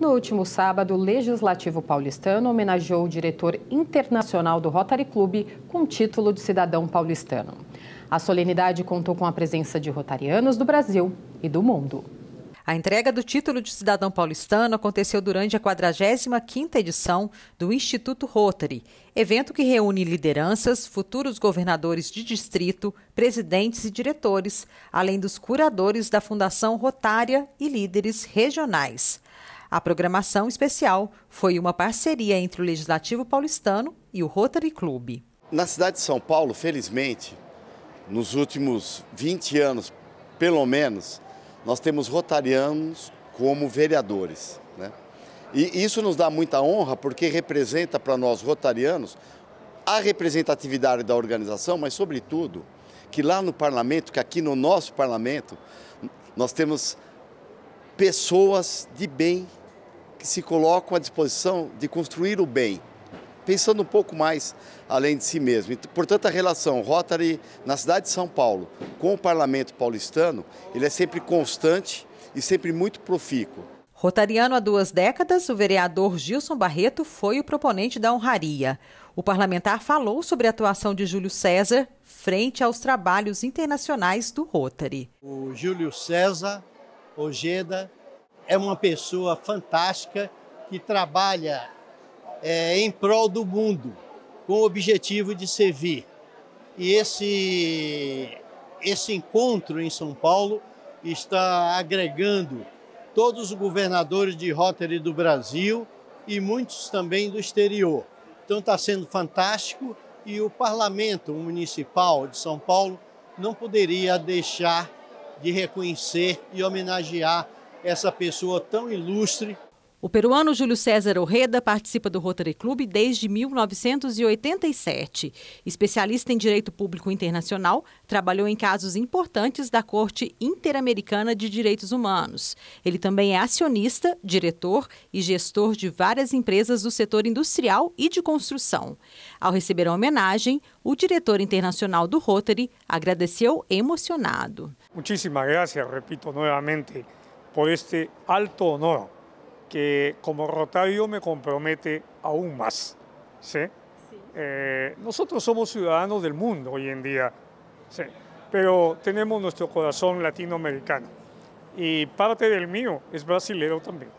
No último sábado, o Legislativo Paulistano homenageou o diretor internacional do Rotary Club com o título de cidadão paulistano. A solenidade contou com a presença de rotarianos do Brasil e do mundo. A entrega do título de cidadão paulistano aconteceu durante a 45ª edição do Instituto Rotary, evento que reúne lideranças, futuros governadores de distrito, presidentes e diretores, além dos curadores da Fundação Rotária e líderes regionais. A programação especial foi uma parceria entre o Legislativo Paulistano e o Rotary Club. Na cidade de São Paulo, felizmente, nos últimos 20 anos, pelo menos, nós temos rotarianos como vereadores. Né? E isso nos dá muita honra porque representa para nós rotarianos a representatividade da organização, mas, sobretudo, que lá no parlamento, que aqui no nosso parlamento, nós temos pessoas de bem que se colocam à disposição de construir o bem, pensando um pouco mais além de si mesmo. portanto, a relação Rotary na cidade de São Paulo com o parlamento paulistano, ele é sempre constante e sempre muito profícuo. Rotariano há duas décadas, o vereador Gilson Barreto foi o proponente da honraria. O parlamentar falou sobre a atuação de Júlio César frente aos trabalhos internacionais do Rotary. O Júlio César Ojeda é uma pessoa fantástica que trabalha é, em prol do mundo, com o objetivo de servir. E esse, esse encontro em São Paulo está agregando todos os governadores de Rotary do Brasil e muitos também do exterior. Então está sendo fantástico e o Parlamento Municipal de São Paulo não poderia deixar de reconhecer e homenagear essa pessoa tão ilustre. O peruano Júlio César Orreda participa do Rotary Club desde 1987. Especialista em direito público internacional, trabalhou em casos importantes da Corte Interamericana de Direitos Humanos. Ele também é acionista, diretor e gestor de várias empresas do setor industrial e de construção. Ao receber a homenagem, o diretor internacional do Rotary agradeceu emocionado. Muitíssimas gracias, repito novamente. por este alto honor que como Rotario me compromete aún más. Eh, nosotros somos ciudadanos del mundo hoy en día, pero tenemos nuestro corazón latinoamericano y parte del mío es brasilero también.